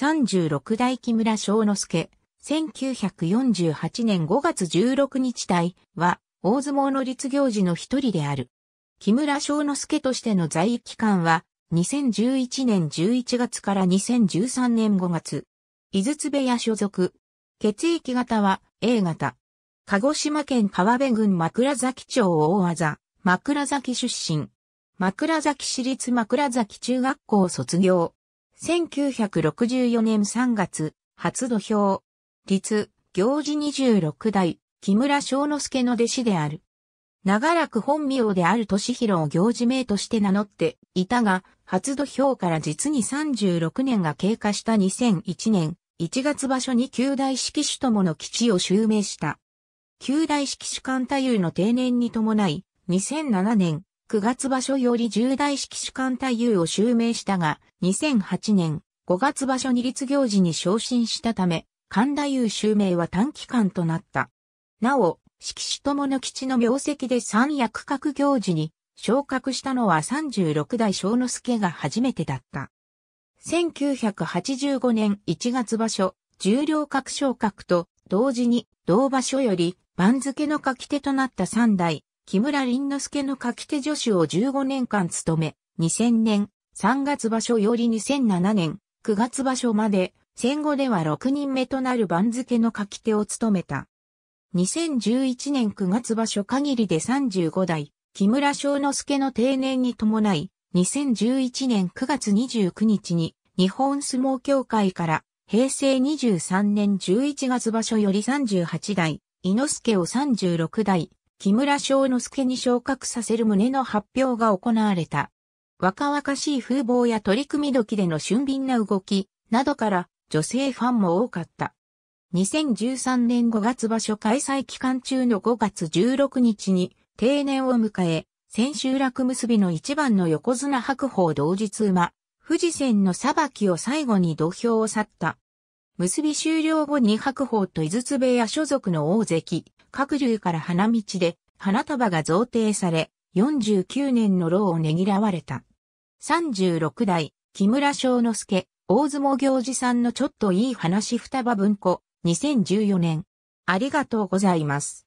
36代木村昌之助、1948年5月16日隊は、大相撲の立行事の一人である。木村昌之助としての在位期間は、2011年11月から2013年5月。井筒部屋所属。血液型は A 型。鹿児島県川辺郡枕崎町大技、枕崎出身。枕崎市立枕崎中学校卒業。1964年3月、初土俵。立、行事26代、木村昭之助の弟子である。長らく本名である俊弘を行事名として名乗っていたが、初土俵から実に36年が経過した2001年、1月場所に旧大式主友の基地を襲名した。旧大式主艦太夫の定年に伴い、2007年、9月場所より重大式主管太夫を襲名したが、2008年5月場所に立行事に昇進したため、神太夫襲名は短期間となった。なお、式紙友の基地の名跡で三役格行事に昇格したのは36代小之助が初めてだった。1985年1月場所、重量格昇格と同時に同場所より番付の書き手となった3代木村林之助の書き手助手を15年間務め、2000年、3月場所より2007年、9月場所まで、戦後では6人目となる番付の書き手を務めた。2011年9月場所限りで35代、木村翔之助の定年に伴い、2011年9月29日に、日本相撲協会から、平成23年11月場所より38代、猪之助を36代、木村章之助に昇格させる旨の発表が行われた。若々しい風貌や取り組み時での俊敏な動きなどから女性ファンも多かった。2013年5月場所開催期間中の5月16日に定年を迎え、千秋楽結びの一番の横綱白鵬同日馬、富士山の裁きを最後に土俵を去った。結び終了後に白鵬と井筒部屋所属の大関、各流から花道で花束が贈呈され、49年の老をねぎらわれた。36代、木村昭之助、大相撲行事さんのちょっといい話双葉文庫、2014年。ありがとうございます。